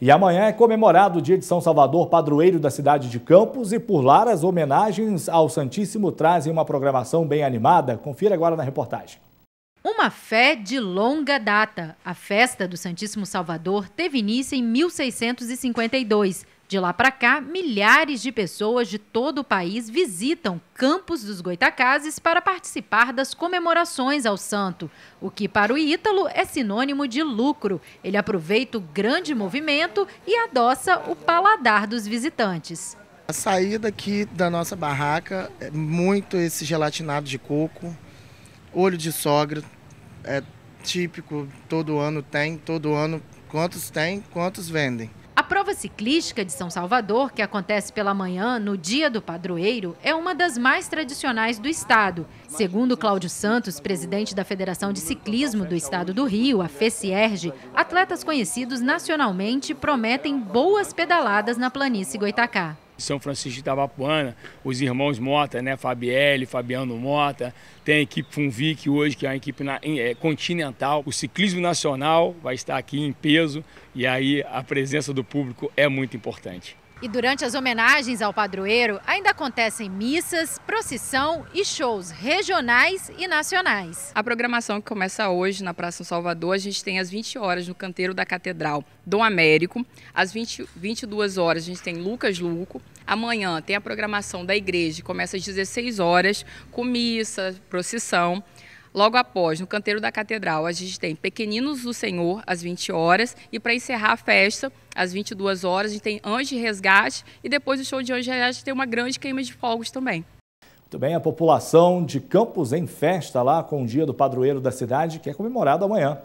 E amanhã é comemorado o dia de São Salvador, padroeiro da cidade de Campos, e por lá as homenagens ao Santíssimo trazem uma programação bem animada. Confira agora na reportagem. Uma fé de longa data. A festa do Santíssimo Salvador teve início em 1652 de lá para cá, milhares de pessoas de todo o país visitam Campos dos Goitacazes para participar das comemorações ao santo, o que para o Ítalo é sinônimo de lucro. Ele aproveita o grande movimento e adoça o paladar dos visitantes. A saída aqui da nossa barraca é muito esse gelatinado de coco, olho de sogra, é típico, todo ano tem, todo ano quantos tem, quantos vendem prova ciclística de São Salvador, que acontece pela manhã, no Dia do Padroeiro, é uma das mais tradicionais do estado. Segundo Cláudio Santos, presidente da Federação de Ciclismo do Estado do Rio, a FECIERGE, atletas conhecidos nacionalmente prometem boas pedaladas na planície Goitacá. São Francisco de Itabapuana, os irmãos Mota, né? Fabielle, Fabiano Mota, tem a equipe Funvic hoje, que é uma equipe na, é, continental. O ciclismo nacional vai estar aqui em peso e aí a presença do público é muito importante. E durante as homenagens ao padroeiro, ainda acontecem missas, procissão e shows regionais e nacionais. A programação que começa hoje na Praça Salvador, a gente tem às 20 horas no canteiro da Catedral Dom Américo, às 20, 22 horas a gente tem Lucas Luco, amanhã tem a programação da igreja, começa às 16 horas com missa, procissão, Logo após, no canteiro da catedral, a gente tem Pequeninos do Senhor às 20 horas e para encerrar a festa, às 22 horas, a gente tem Anjo de Resgate e depois do show de Anjo de Resgate tem uma grande queima de fogos também. Muito bem, a população de Campos em festa lá com o dia do padroeiro da cidade, que é comemorado amanhã.